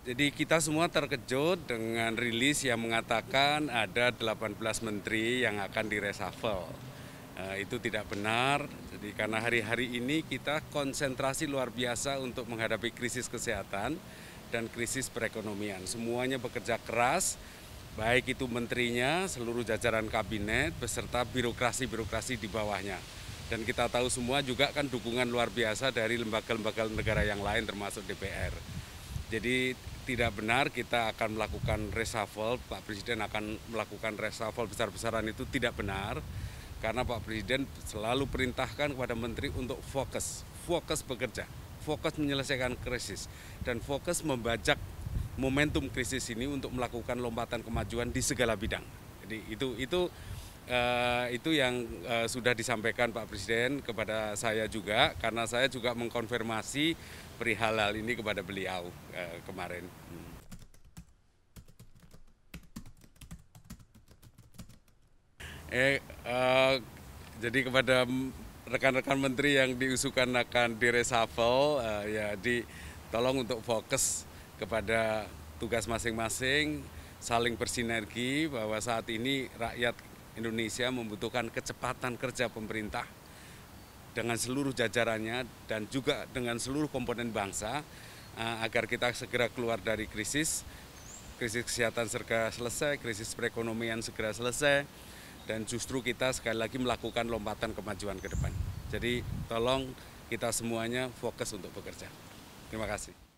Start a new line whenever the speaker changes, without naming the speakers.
Jadi kita semua terkejut dengan rilis yang mengatakan ada 18 menteri yang akan diresafel. Nah, eh, itu tidak benar. Jadi karena hari-hari ini kita konsentrasi luar biasa untuk menghadapi krisis kesehatan dan krisis perekonomian. Semuanya bekerja keras, baik itu menterinya, seluruh jajaran kabinet, beserta birokrasi-birokrasi di bawahnya. Dan kita tahu semua juga kan dukungan luar biasa dari lembaga-lembaga negara yang lain termasuk DPR. Jadi tidak benar kita akan melakukan reshuffle, Pak Presiden akan melakukan reshuffle besar-besaran itu tidak benar karena Pak Presiden selalu perintahkan kepada menteri untuk fokus, fokus bekerja, fokus menyelesaikan krisis dan fokus membajak momentum krisis ini untuk melakukan lompatan kemajuan di segala bidang. Jadi itu itu Eh, itu yang eh, sudah disampaikan Pak Presiden kepada saya juga, karena saya juga mengkonfirmasi perihal hal ini kepada beliau eh, kemarin. Hmm. Eh, jadi kepada rekan-rekan menteri yang diusulkan akan diresafel, uh, ya di tolong untuk fokus kepada tugas masing-masing, saling bersinergi bahwa saat ini rakyat Indonesia membutuhkan kecepatan kerja pemerintah dengan seluruh jajarannya dan juga dengan seluruh komponen bangsa eh, agar kita segera keluar dari krisis. Krisis kesehatan segera selesai, krisis perekonomian segera selesai, dan justru kita sekali lagi melakukan lompatan kemajuan ke depan. Jadi tolong kita semuanya fokus untuk bekerja. Terima kasih.